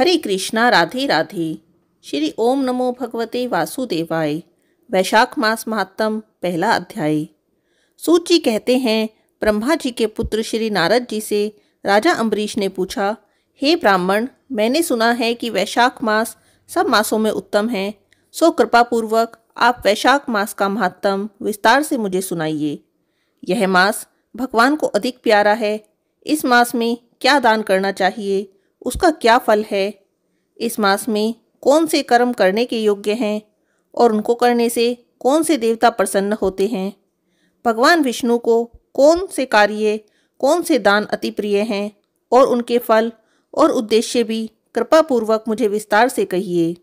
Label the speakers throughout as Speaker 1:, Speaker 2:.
Speaker 1: हरे कृष्णा राधे राधे श्री ओम नमो भगवते वासुदेवाय वैशाख मास महात्म पहला अध्याय सूत जी कहते हैं ब्रह्मा जी के पुत्र श्री नारद जी से राजा अम्बरीश ने पूछा हे ब्राह्मण मैंने सुना है कि वैशाख मास सब मासों में उत्तम है सो कृपापूर्वक आप वैशाख मास का महात्म विस्तार से मुझे सुनाइए यह मास भगवान को अधिक प्यारा है इस मास में क्या दान करना चाहिए उसका क्या फल है इस मास में कौन से कर्म करने के योग्य हैं और उनको करने से कौन से देवता प्रसन्न होते हैं भगवान विष्णु को कौन से कार्य कौन से दान अति प्रिय हैं और उनके फल और उद्देश्य भी कृपा पूर्वक मुझे विस्तार से कहिए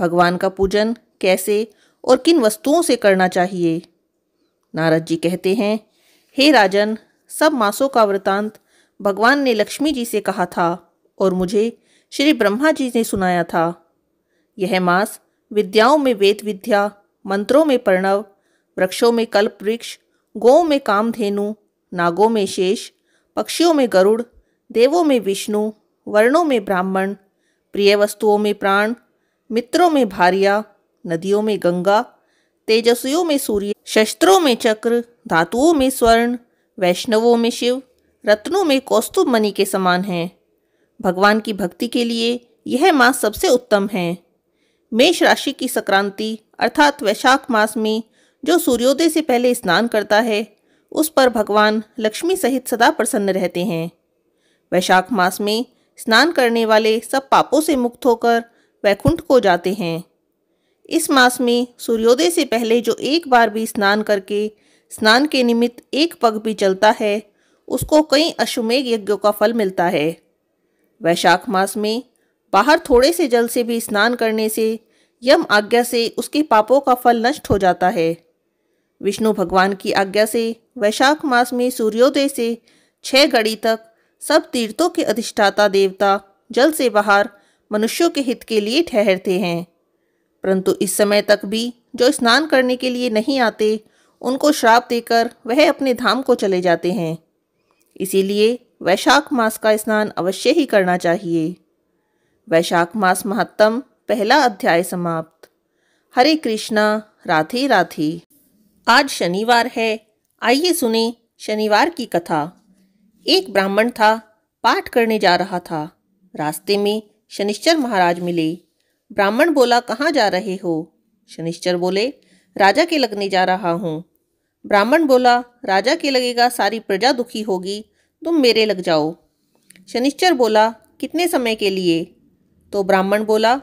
Speaker 1: भगवान का पूजन कैसे और किन वस्तुओं से करना चाहिए नारद जी कहते हैं हे राजन सब मासों का वृतांत भगवान ने लक्ष्मी जी से कहा था और मुझे श्री ब्रह्मा जी ने सुनाया था यह मास विद्याओं में वेद विद्या मंत्रों में प्रणव वृक्षों में कल्प वृक्ष गौ में कामधेनु नागों में शेष पक्षियों में गरुड़ देवों में विष्णु वर्णों में ब्राह्मण प्रिय वस्तुओं में प्राण मित्रों में भारिया नदियों में गंगा तेजस्वियों में सूर्य शस्त्रों में चक्र धातुओं में स्वर्ण वैष्णवों में शिव रत्नों में कौस्तुभ मणि के समान हैं भगवान की भक्ति के लिए यह मास सबसे उत्तम है मेष राशि की संक्रांति अर्थात वैशाख मास में जो सूर्योदय से पहले स्नान करता है उस पर भगवान लक्ष्मी सहित सदा प्रसन्न रहते हैं वैशाख मास में स्नान करने वाले सब पापों से मुक्त होकर वैकुंठ को जाते हैं इस मास में सूर्योदय से पहले जो एक बार भी स्नान करके स्नान के निमित्त एक पग भी चलता है उसको कई अश्वमेघ यज्ञों का फल मिलता है वैशाख मास में बाहर थोड़े से जल से भी स्नान करने से यम आज्ञा से उसके पापों का फल नष्ट हो जाता है विष्णु भगवान की आज्ञा से वैशाख मास में सूर्योदय से छह घड़ी तक सब तीर्थों के अधिष्ठाता देवता जल से बाहर मनुष्यों के हित के लिए ठहरते हैं परंतु इस समय तक भी जो स्नान करने के लिए नहीं आते उनको श्राप देकर वह अपने धाम को चले जाते हैं इसीलिए वैशाख मास का स्नान अवश्य ही करना चाहिए वैशाख मास महत्तम पहला अध्याय समाप्त हरे कृष्णा राधे राधे आज शनिवार है आइए सुने शनिवार की कथा एक ब्राह्मण था पाठ करने जा रहा था रास्ते में शनिश्चर महाराज मिले ब्राह्मण बोला कहाँ जा रहे हो शनिश्चर बोले राजा के लगने जा रहा हूँ ब्राह्मण बोला राजा के लगेगा सारी प्रजा दुखी होगी तुम मेरे लग जाओ शनिश्चर बोला कितने समय के लिए तो ब्राह्मण बोला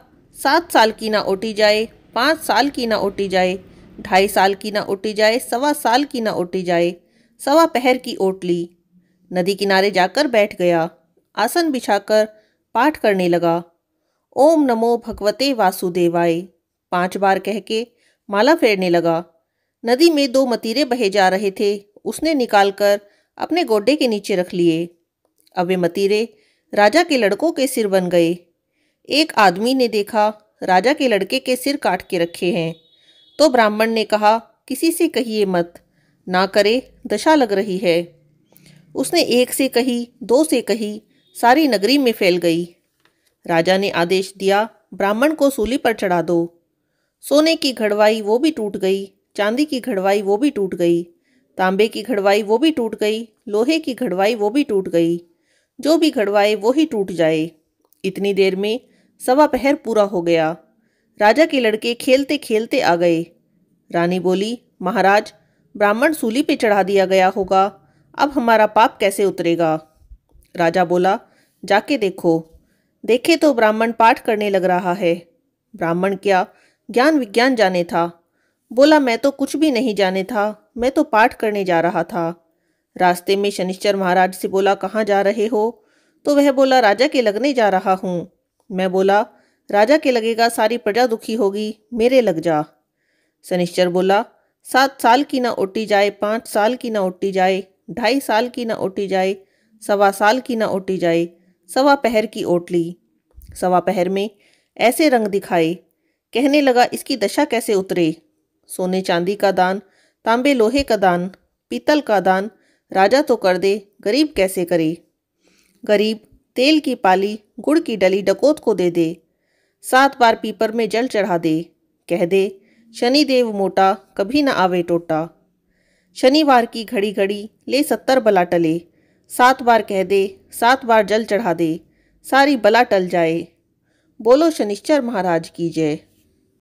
Speaker 1: सात साल की ना उठी जाए पाँच साल की ना उठी जाए ढाई साल की ना उठी जाए सवा साल की ना उठी जाए सवा पहर की ओट ली नदी किनारे जाकर बैठ गया आसन बिछाकर पाठ करने लगा ओम नमो भगवते वासुदेवाय पांच बार कह के माला फेरने लगा नदी में दो मतीरे बहे जा रहे थे उसने निकालकर अपने गोडे के नीचे रख लिए अब वे मतीरे राजा के लड़कों के सिर बन गए एक आदमी ने देखा राजा के लड़के के सिर काट के रखे हैं तो ब्राह्मण ने कहा किसी से कहिए मत ना करे दशा लग रही है उसने एक से कही दो से कही सारी नगरी में फैल गई राजा ने आदेश दिया ब्राह्मण को सूली पर चढ़ा दो सोने की घड़वाई वो भी टूट गई चांदी की घड़वाई वो भी टूट गई तांबे की घड़वाई वो भी टूट गई लोहे की घड़वाई वो भी टूट गई जो भी घड़वाए वो ही टूट जाए इतनी देर में सवा पहर पूरा हो गया राजा के लड़के खेलते खेलते आ गए रानी बोली महाराज ब्राह्मण सूली पे चढ़ा दिया गया होगा अब हमारा पाप कैसे उतरेगा राजा बोला जाके देखो देखे तो ब्राह्मण पाठ करने लग रहा है ब्राह्मण क्या ज्ञान विज्ञान जाने था बोला मैं तो कुछ भी नहीं जाने था मैं तो पाठ करने जा रहा था रास्ते में शनिश्चर महाराज से बोला कहाँ जा रहे हो तो वह बोला राजा के लगने जा रहा हूँ मैं बोला राजा के लगेगा सारी प्रजा दुखी होगी मेरे लग जा शनिश्चर बोला सात साल की ना उठी जाए पाँच साल की ना उठी जाए ढाई साल की ना उठी जाए सवा साल की ना उठी जाए सवा पहर की ओट ली सवा पहर में ऐसे रंग दिखाए कहने लगा इसकी दशा कैसे उतरे सोने चांदी का दान तांबे लोहे का दान पीतल का दान राजा तो कर दे गरीब कैसे करे गरीब तेल की पाली गुड़ की डली डकोत को दे दे सात बार पीपर में जल चढ़ा दे कह दे शनि देव मोटा कभी ना आवे टोटा शनिवार की घड़ी घड़ी ले सत्तर बला टले सात बार कह दे सात बार जल चढ़ा दे सारी बला टल जाए बोलो शनिश्चर महाराज की जय